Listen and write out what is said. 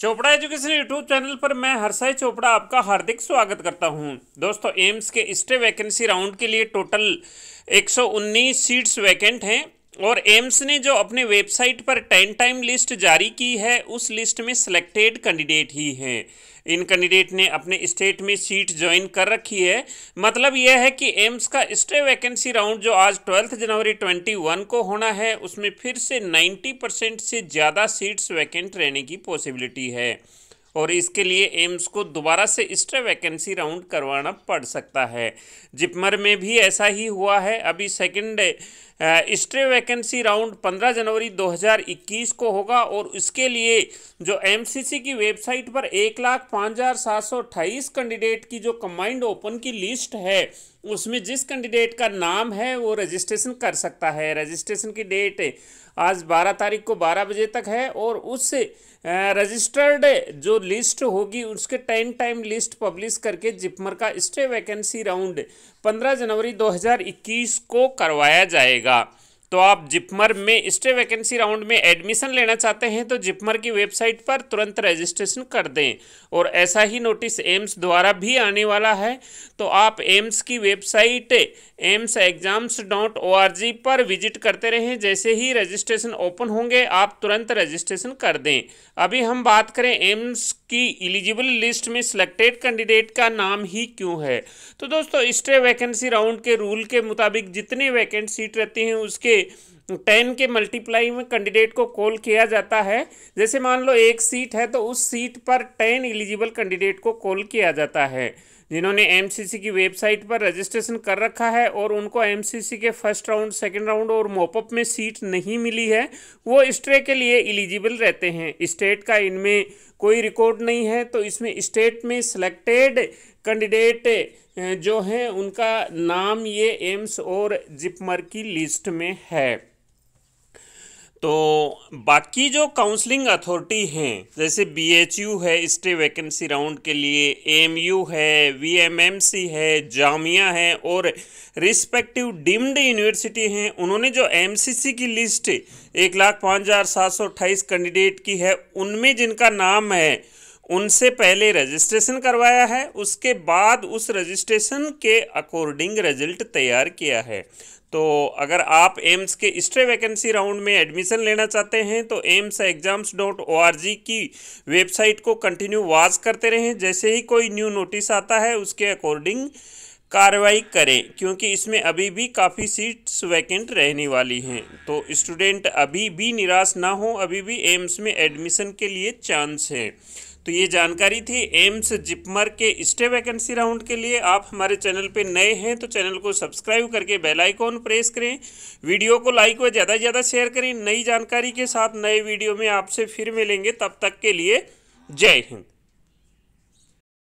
Chopra education YouTube channel पर मैं हरसाई चोपड़ा आपका हार्दिक स्वागत करता हूं दोस्तों एम्स के स्टे वैकेंसी राउंड के लिए टोटल 119 सीट्स वैकेंट हैं और एम्स ने जो अपने वेबसाइट पर टेन टाइम लिस्ट जारी की है उस लिस्ट में सिलेक्टेड कैंडिडेट ही हैं इन कैंडिडेट ने अपने स्टेट में सीट ज्वाइन कर रखी है मतलब यह है कि एम्स का स्टे वैकेंसी राउंड जो आज ट्वेल्थ जनवरी 21 को होना है उसमें फिर से 90 परसेंट से ज़्यादा सीट्स वैकेंट रहने की पॉसिबिलिटी है और इसके लिए एम्स को दोबारा से एक्स्ट्रा वैकेंसी राउंड करवाना पड़ सकता है जिपमर में भी ऐसा ही हुआ है अभी सेकंड स्ट्रे वैकेंसी राउंड 15 जनवरी 2021 को होगा और उसके लिए जो एमसीसी की वेबसाइट पर एक लाख पाँच हज़ार सात सौ अट्ठाईस कैंडिडेट की जो कम्बाइंड ओपन की लिस्ट है उसमें जिस कैंडिडेट का नाम है वो रजिस्ट्रेशन कर सकता है रजिस्ट्रेशन की डेट आज 12 तारीख को 12 बजे तक है और उस रजिस्टर्ड जो लिस्ट होगी उसके टेन टाइम लिस्ट पब्लिश करके जिपमर का स्टे वैकेंसी राउंड 15 जनवरी 2021 को करवाया जाएगा तो आप जिपमर में स्टे वैकेंसी राउंड में एडमिशन लेना चाहते हैं तो जिपमर की वेबसाइट पर तुरंत रजिस्ट्रेशन कर दें और ऐसा ही नोटिस एम्स द्वारा भी आने वाला है तो आप एम्स की website AIIMS exams dot O R G पर विजिट करते रहें जैसे ही रजिस्ट्रेशन ओपन होंगे आप तुरंत रजिस्ट्रेशन कर दें अभी हम बात करें एम्स की एलिजिबल लिस्ट में सिलेक्टेड कैंडिडेट का नाम ही क्यों है तो दोस्तों स्टे वैकेंसी राउंड के रूल के मुताबिक जितनी वैकेंट सीट रहती हैं उसके टेन के मल्टीप्लाई में कैंडिडेट को कॉल किया जाता है जैसे मान लो एक सीट है तो उस सीट पर टेन एलिजिबल कैंडिडेट को कॉल किया जाता है जिन्होंने एमसीसी की वेबसाइट पर रजिस्ट्रेशन कर रखा है और उनको एमसीसी के फर्स्ट राउंड सेकेंड राउंड और मोपअप में सीट नहीं मिली है वो स्ट्रे के लिए एलिजिबल रहते हैं स्टेट का इनमें कोई रिकॉर्ड नहीं है तो इसमें स्टेट में सिलेक्टेड कैंडिडेट जो हैं उनका नाम ये एम्स और जिपमर की लिस्ट में है तो बाकी जो काउंसलिंग अथॉरिटी हैं जैसे बीएचयू है स्टे वैकेंसी राउंड के लिए एएमयू है वीएमएमसी है जामिया है और रिस्पेक्टिव डीम्ड यूनिवर्सिटी हैं उन्होंने जो एमसीसी की लिस्ट एक लाख पाँच हज़ार सात सौ अट्ठाईस कैंडिडेट की है उनमें जिनका नाम है उनसे पहले रजिस्ट्रेशन करवाया है उसके बाद उस रजिस्ट्रेशन के अकॉर्डिंग रिजल्ट तैयार किया है तो अगर आप एम्स के स्ट्रे वैकेंसी राउंड में एडमिशन लेना चाहते हैं तो AIIMS exams dot O R G की वेबसाइट को कंटिन्यू वॉच करते रहें जैसे ही कोई न्यू नोटिस आता है उसके अकॉर्डिंग कार्रवाई करें क्योंकि इसमें अभी भी काफ़ी सीट्स वैकेंट रहने वाली हैं तो स्टूडेंट अभी भी निराश ना हो अभी भी एम्स में एडमिशन के लिए चांस है तो ये जानकारी थी एम्स जिपमर के स्टे वैकेंसी राउंड के लिए आप हमारे चैनल पे नए हैं तो चैनल को सब्सक्राइब करके बेल आइकॉन प्रेस करें वीडियो को लाइक व ज़्यादा से ज़्यादा शेयर करें नई जानकारी के साथ नए वीडियो में आपसे फिर मिलेंगे तब तक के लिए जय हिंद